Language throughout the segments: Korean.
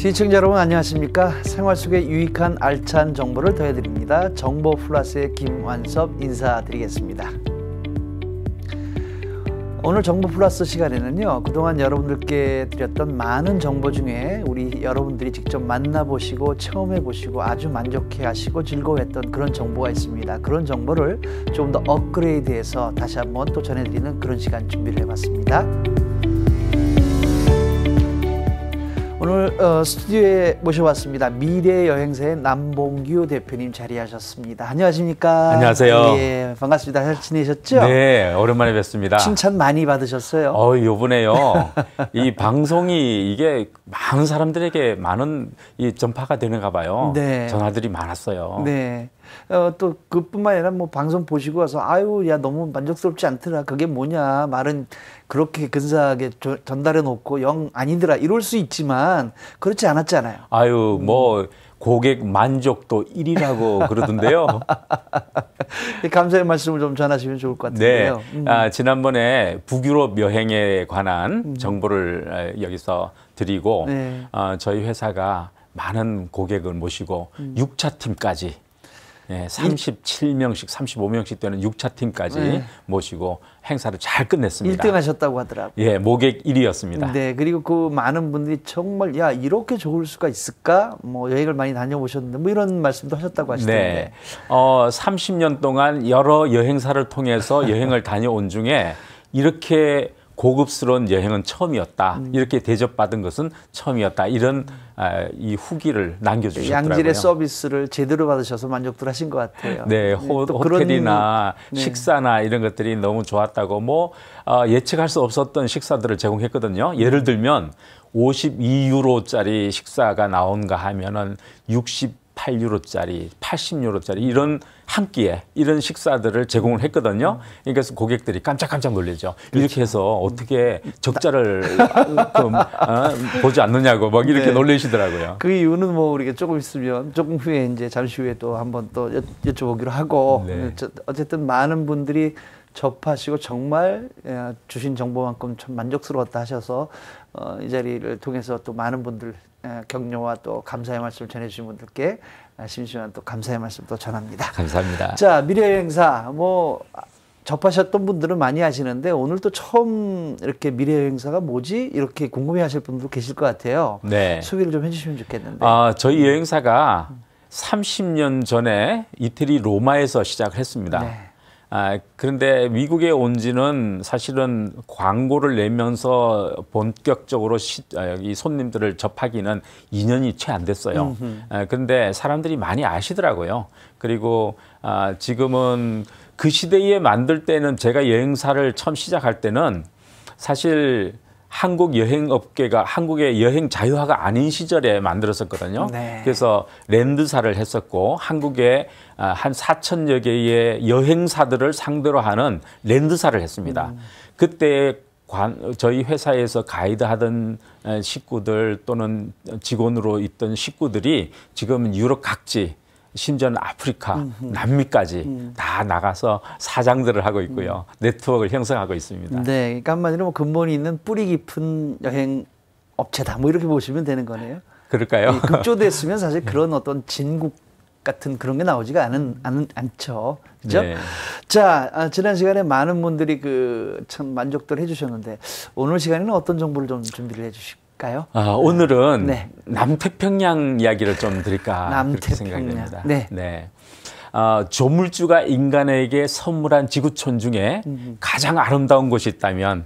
시청자 여러분 안녕하십니까 생활 속에 유익한 알찬 정보를 더해드립니다 정보 플러스의 김완섭 인사드리겠습니다 오늘 정보 플러스 시간에는요 그동안 여러분들께 드렸던 많은 정보 중에 우리 여러분들이 직접 만나보시고 체험해보시고 아주 만족해하시고 즐거워했던 그런 정보가 있습니다 그런 정보를 좀 더 업그레이드해서 다시 한번 또 전해드리는 그런 시간 준비를 해봤습니다 오늘 어, 스튜디오에 모셔봤습니다. 미래 여행사의 남봉규 대표님 자리하셨습니다. 안녕하십니까? 안녕하세요. 예, 반갑습니다. 잘 지내셨죠? 네, 오랜만에 뵙습니다. 칭찬 많이 받으셨어요? 어, 요번에요. 이 방송이 이게 많은 사람들에게 많은 이 전파가 되는가 봐요. 네. 전화들이 많았어요. 네. 어, 또 그뿐만 아니라 뭐 방송 보시고 와서 아유 야 너무 만족스럽지 않더라 그게 뭐냐 말은 그렇게 근사하게 저, 전달해 놓고 영 아니더라 이럴 수 있지만 그렇지 않았잖아요. 아유 뭐 고객 만족도 1위라고 그러던데요. 감사의 말씀을 좀 전하시면 좋을 것 네. 같은데요. 네. 음. 아, 지난번에 북유럽 여행에 관한 음. 정보를 아, 여기서 드리고 네. 어, 저희 회사가 많은 고객을 모시고 음. 6차 팀까지 예, 37명씩, 35명씩 되는 6차 팀까지 네. 모시고 행사를 잘 끝냈습니다. 1등 하셨다고 하더라고요. 예, 모객 1위였습니다. 네, 그리고 그 많은 분들이 정말 야, 이렇게 좋을 수가 있을까? 뭐 여행을 많이 다녀보셨는데 뭐 이런 말씀도 하셨다고 하시던데. 네. 어, 30년 동안 여러 여행사를 통해서 여행을 다녀온 중에 이렇게 고급스러운 여행은 처음이었다. 음. 이렇게 대접받은 것은 처음이었다. 이런 아, 이 후기를 남겨주셨더라고요. 양질의 서비스를 제대로 받으셔서 만족들 하신 것 같아요. 네, 네 호, 텔이나 그런... 네. 식사나 네. 이런 것들이 너무 좋았다고 뭐 어, 예측할 수 없었던 식사들을 제공했거든요. 예를 들면 52유로짜리 식사가 나온가 하면은 60 8유로짜리, 80유로짜리 이런 한 끼에 이런 식사들을 제공을 했거든요. 그러니까 고객들이 깜짝깜짝 놀리죠. 이렇게 그렇죠. 해서 어떻게 적자를 좀 그, 뭐, 어, 보지 않느냐고 막 이렇게 네. 놀리시더라고요. 그 이유는 뭐 우리가 조금 있으면 조금 후에 이제 잠시 후에 또 한번 또 여쭤보기로 하고 네. 어쨌든 많은 분들이 접하시고 정말 예, 주신 정보만큼 참 만족스러웠다 하셔서 어, 이 자리를 통해서 또 많은 분들 예, 격려와 또 감사의 말씀 을 전해주신 분들께 아, 심심한 또 감사의 말씀도 전합니다. 감사합니다. 자 미래 행사 뭐 접하셨던 분들은 많이 아시는데 오늘 또 처음 이렇게 미래 여행사가 뭐지 이렇게 궁금해하실 분도 계실 것 같아요. 네. 소개를 좀 해주시면 좋겠는데. 아 저희 여행사가 30년 전에 이태리 로마에서 시작 했습니다. 네. 아, 그런데 미국에 온 지는 사실은 광고를 내면서 본격적으로 시, 아, 이 손님들을 접하기는 2년이 채 안 됐어요. 아, 그런데 사람들이 많이 아시더라고요. 그리고 아, 지금은 그 시대에 만들 때는 제가 여행사를 처음 시작할 때는 사실 한국 여행업계가 한국의 여행 자유화가 아닌 시절에 만들었었거든요. 네. 그래서 랜드사를 했었고 한국의 아, 한 4천여 개의 여행사들을 상대로 하는 랜드사를 했습니다. 음. 그때 관, 저희 회사에서 가이드 하던 식구들 또는 직원으로 있던 식구들이 지금은 유럽 각지 심지어는 아프리카, 음흠. 남미까지 음. 다 나가서 사장들을 하고 있고요. 음. 네트워크를 형성하고 있습니다. 네. 그러니까 한마디로 뭐 근본이 있는 뿌리 깊은 여행 업체다. 뭐 이렇게 보시면 되는 거네요. 그럴까요? 예, 네, 급조됐으면 사실 그런 어떤 진국 같은 그런 게 나오지가 않은, 않은 않죠. 그죠? 네. 자, 아, 지난 시간에 많은 분들이 그 참 만족들 해주셨는데 오늘 시간에는 어떤 정보를 좀 준비를 해주시고 드릴까요? 아, 오늘은 네. 남태평양 이야기를 좀 드릴까 남태평양. 생각됩니다. 네. 네. 어, 조물주가 인간에게 선물한 지구촌 중에 음. 가장 아름다운 곳이 있다면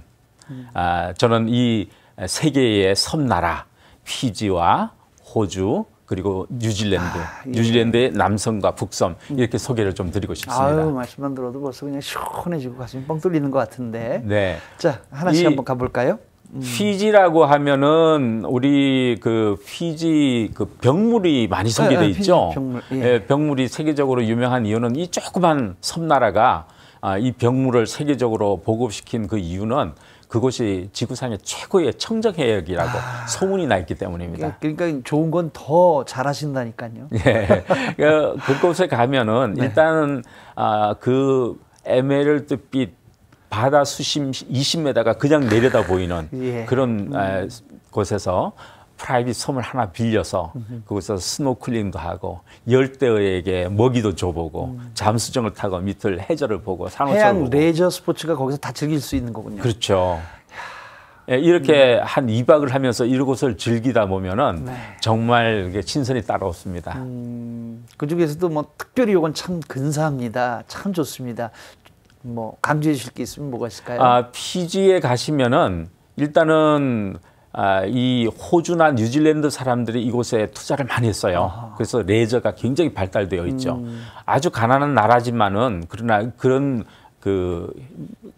음. 아, 저는 이 세계의 섬나라 피지와 호주 그리고 뉴질랜드, 아, 예. 뉴질랜드의 남섬과 북섬 음. 이렇게 소개를 좀 드리고 싶습니다. 아유, 말씀만 들어도 벌써 그냥 시원해지고 가슴이 뻥 뚫리는 것 같은데. 네. 자 하나씩 이, 한번 가볼까요? 휘지라고 하면은 우리 그휘지그 병물이 많이 소개돼 아, 아, 있죠. 병물, 예. 예. 병물이 세계적으로 유명한 이유는 이 조그만 섬나라가 아, 이 병물을 세계적으로 보급시킨 그 이유는 그곳이 지구상의 최고의 청정 해역이라고 아... 소문이 나 있기 때문입니다. 그러니까, 그러니까 좋은 건 더 잘하신다니까요. 예. 그곳에 가면은 네. 일단은 아, 그 에메랄드 빛 바다 수심 20m가 그냥 내려다 보이는 예. 그런 음. 곳에서 프라이빗 섬을 하나 빌려서 그곳에서 스노클링도 하고 열대어에게 먹이도 줘보고 음. 잠수정을 타고 밑을 해저를 보고 산호를 해양 보고. 레저 스포츠가 거기서 다 즐길 수 있는 거군요. 그렇죠. 예, 이렇게 네. 음. 한이박을 하면서 이곳을 즐기다 보면은 네. 정말 친선이 따라없습니다 음, 그 중에서도 뭐 특별히 이건 참 근사합니다. 참 좋습니다. 뭐 강조해 주실 게 있으면 뭐가 있을까요? 아, 피지에 가시면은 일단은 아, 이 호주나 뉴질랜드 사람들이 이곳에 투자를 많이 했어요. 아하. 그래서 레저가 굉장히 발달되어 있죠. 음. 아주 가난한 나라지만은 그러나 그런 그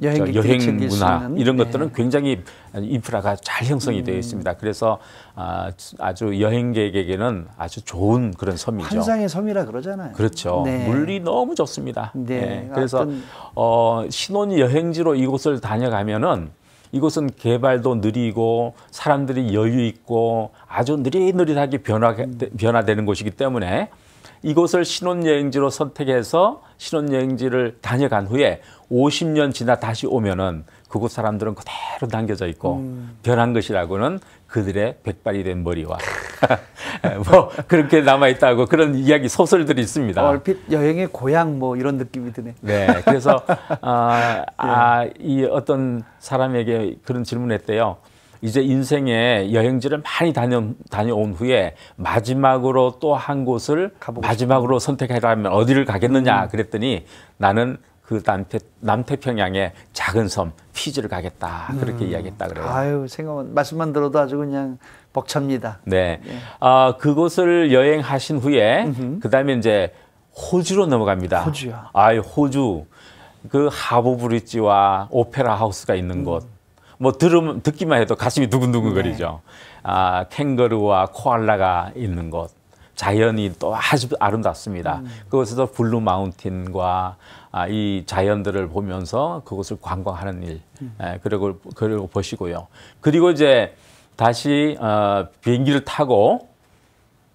여행 문화 이런 네. 것들은 네. 굉장히 인프라가 잘 형성이 음. 되어 있습니다. 그래서 아, 아주 여행객에게는 아주 좋은 그런 섬이죠. 환상의 섬이라 그러잖아요. 그렇죠. 네. 물이 너무 좋습니다. 네. 네. 그래서 어떤... 어, 신혼 여행지로 이곳을 다녀가면은 이곳은 개발도 느리고 사람들이 여유 있고 아주 느릿느릿하게 변화 음. 변화되는 곳이기 때문에 이곳을 신혼여행지로 선택해서 신혼여행지를 다녀간 후에 50년 지나 다시 오면은 그곳 사람들은 그대로 남겨져 있고 음. 변한 것이라고는 그들의 백발이 된 머리와 뭐 그렇게 남아 있다고 그런 이야기 소설들이 있습니다. 얼핏 여행의 고향 뭐 이런 느낌이 드네. 네, 그래서 아이 예. 아, 어떤 사람에게 그런 질문했대요. 이제 인생의 여행지를 많이 다녀, 다녀온 후에 마지막으로 또 한 곳을 마지막으로 선택하라면 어디를 가겠느냐 음. 그랬더니 나는 그 남태, 남태평양의 작은 섬 피지를 가겠다 그렇게 음. 이야기했다 그래요. 아유 생각은 말씀만 들어도 아주 그냥 벅찹니다. 네, 예. 아 그곳을 여행하신 후에 그 다음에 이제 호주로 넘어갑니다. 호주요. 아유 호주 그 하버 브릿지와 오페라 하우스가 있는 음. 곳. 뭐 들으면 듣기만 해도 가슴이 두근두근거리죠. 네. 아 캥거루와 코알라가 있는 곳. 자연이 또 아주 아름답습니다. 음. 그곳에서 블루 마운틴과 아, 이 자연들을 보면서 그곳을 관광하는 일, 음. 예, 그리고 그리고 보시고요. 그리고 이제 다시 어, 비행기를 타고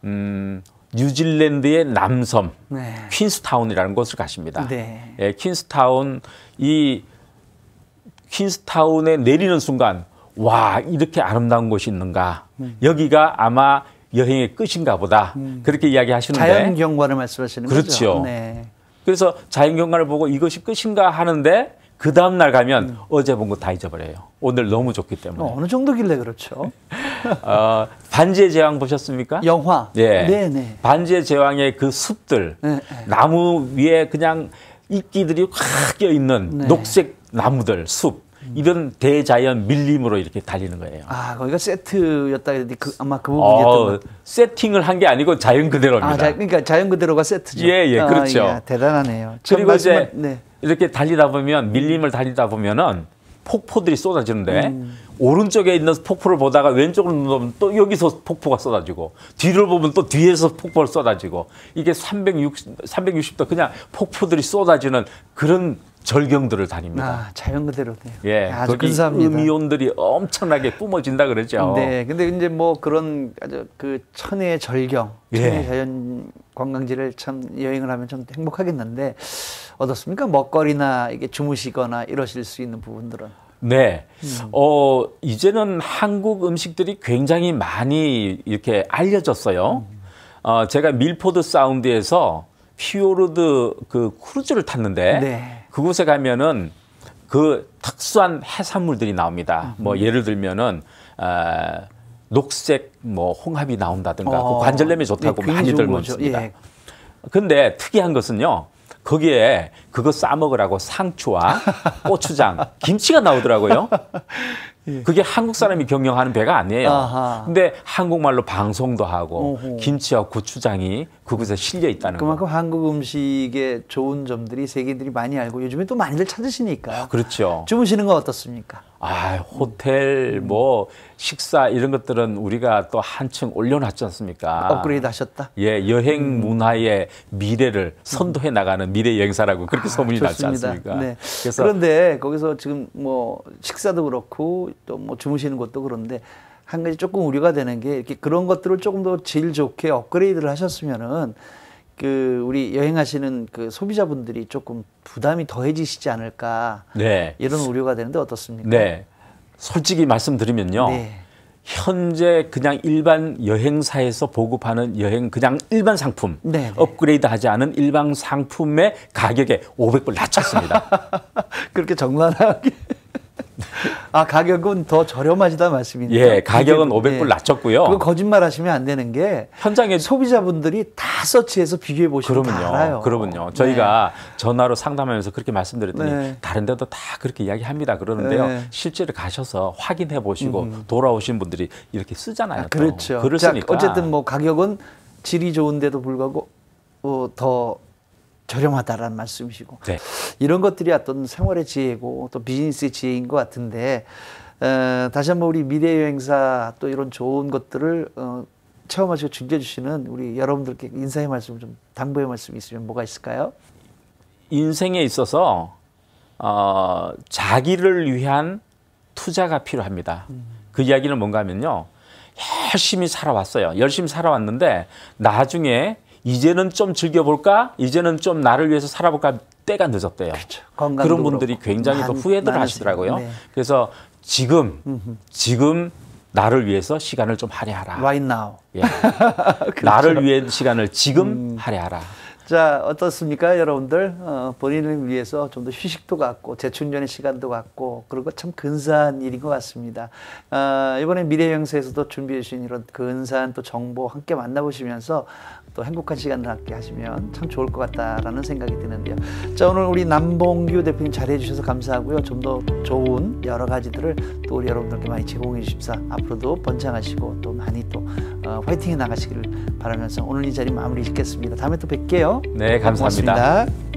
음, 뉴질랜드의 남섬 네. 퀸스타운이라는 곳을 가십니다. 네. 예, 퀸스타운 이 퀸스타운에 내리는 순간 와 이렇게 아름다운 곳이 있는가 음. 여기가 아마 여행의 끝인가 보다 음. 그렇게 이야기하시는데 자연 경관을 말씀하시는 그렇죠. 거죠. 네. 그래서 자연 경관을 보고 이것이 끝인가 하는데 그 다음 날 가면 음. 어제 본 거 다 잊어버려요. 오늘 너무 좋기 때문에. 어, 어느 정도길래 그렇죠? 어, 반지의 제왕 보셨습니까? 영화. 예. 네네. 네. 반지의 제왕의 그 숲들, 네네. 네. 나무 위에 그냥 이끼들이 확껴 있는 네. 녹색 나무들, 숲 이런 대자연 밀림으로 이렇게 달리는 거예요. 아, 거기가 세트였다 그, 아마 그 부분이었던 어, 세팅을 한 게 아니고 자연 그대로입니다. 아, 자, 그러니까 자연 그대로가 세트죠. 예, 예, 아, 그렇죠. 아, 예, 대단하네요. 그리고 말씀만, 이제 네. 이렇게 달리다 보면 밀림을 달리다 보면은 폭포들이 쏟아지는데 음. 오른쪽에 있는 폭포를 보다가 왼쪽으로 보면 또 여기서 폭포가 쏟아지고 뒤를 보면 또 뒤에서 폭포를 쏟아지고 이게 360, 360도 그냥 폭포들이 쏟아지는 그런 절경들을 다닙니다. 아, 자연 그대로네요. 예, 네, 아주 근사합니다. 음이온들이 엄청나게 뿜어진다 그랬죠 네, 근데 이제 뭐 그런 아주 그 천혜의 절경, 천혜 예. 자연 관광지를 참 여행을 하면 참 행복하겠는데 어떻습니까? 먹거리나 이게 주무시거나 이러실 수 있는 부분들은? 네. 음. 어, 이제는 한국 음식들이 굉장히 많이 이렇게 알려졌어요. 음. 어, 제가 밀포드 사운드에서 피오르드 그 크루즈를 탔는데 네. 그곳에 가면은 그 특수한 해산물들이 나옵니다. 뭐 음. 예를 들면은 어, 녹색 뭐 홍합이 나온다든가 그 어, 그 관절염에 좋다고 예, 많이들 먹습니다. 예. 근데 특이한 것은요. 거기에 그거 싸 먹으라고 상추와 고추장, 김치가 나오더라고요. 예. 그게 한국 사람이 경영하는 배가 아니에요. 아하. 근데 한국말로 방송도 하고 오호. 김치와 고추장이 그곳에 실려 있다는 거. 그만큼 거. 한국 음식의 좋은 점들이 세계인들이 많이 알고 요즘에 또 많이들 찾으시니까. 아, 그렇죠. 주무시는 건 어떻습니까? 아, 호텔 뭐 식사 이런 것들은 우리가 또 한층 올려놨지 않습니까? 업그레이드 하셨다. 예, 여행 음. 문화의 미래를 음. 선도해 나가는 미래 여행사라고 그렇게 아, 소문이 좋습니다. 났지 않습니까? 네. 그래서 그런데 거기서 지금 뭐 식사도 그렇고 또뭐 주무시는 것도 그런데 한 가지 조금 우려가 되는 게 이렇게 그런 것들을 조금 더 질 좋게 업그레이드를 하셨으면은 그 우리 여행하시는 그 소비자분들이 조금 부담이 더해지시지 않을까 네. 이런 우려가 되는데 어떻습니까? 네. 솔직히 말씀드리면요. 네. 현재 그냥 일반 여행사에서 보급하는 여행 그냥 일반 상품 네네. 업그레이드하지 않은 일반 상품의 가격에 500불 낮췄습니다. 그렇게 적나하게 아 가격은 더 저렴하지다 말씀인데 예, 가격은 500불 예. 낮췄고요. 그 거짓말 하시면 안 되는 게 현장에 소비자분들이 다 서치해서 비교해 보시면 그럼요, 그러면요. 저희가 네. 전화로 상담하면서 그렇게 말씀드렸더니 네. 다른 데도 다 그렇게 이야기합니다. 그러는데요. 네. 실제로 가셔서 확인해 보시고 음. 돌아오신 분들이 이렇게 쓰잖아요. 아, 그렇죠. 그렇 자, 어쨌든 뭐 가격은 질이 좋은데도 불구하고 어, 더 저렴하다라는 말씀이시고 네. 이런 것들이 어떤 생활의 지혜고 또 비즈니스의 지혜인 것 같은데 어, 다시 한번 우리 미래 여행사 또 이런 좋은 것들을 어, 체험하시고 즐겨주시는 우리 여러분들께 인사의 말씀 좀 당부의 말씀이 있으면 뭐가 있을까요? 인생에 있어서 어, 자기를 위한 투자가 필요합니다. 음. 그 이야기는 뭔가 하면요. 열심히 살아왔어요. 열심히 살아왔는데 나중에 이제는 좀 즐겨볼까? 이제는 좀 나를 위해서 살아볼까? 때가 늦었대요. 그렇죠. 그런 분들이 굉장히 만, 후회들 하시더라고요. 네. 그래서 지금 지금 나를 위해서 시간을 좀 할애하라. Right now. 예. 그렇죠. 나를 위해 시간을 지금 음. 할애하라. 자 어떻습니까 여러분들 어, 본인을 위해서 좀 더 휴식도 갖고 재충전의 시간도 갖고 그런 거참 근사한 일인 것 같습니다 어, 이번에 미래형세에서도 준비해 주신 이런 근사한 또 정보 함께 만나보시면서 또 행복한 시간을 함께 하시면 참 좋을 것 같다라는 생각이 드는데요. 자 오늘 우리 남봉규 대표님 자리해 주셔서 감사하고요. 좀 더 좋은 여러 가지들을 또 우리 여러분들께 많이 제공해 주십사 앞으로도 번창하시고 또 많이 또 어, 화이팅해 나가시기를 바라면서 오늘 이 자리 마무리 짓겠습니다. 다음에 또 뵐게요. 네 감사합니다 고맙습니다.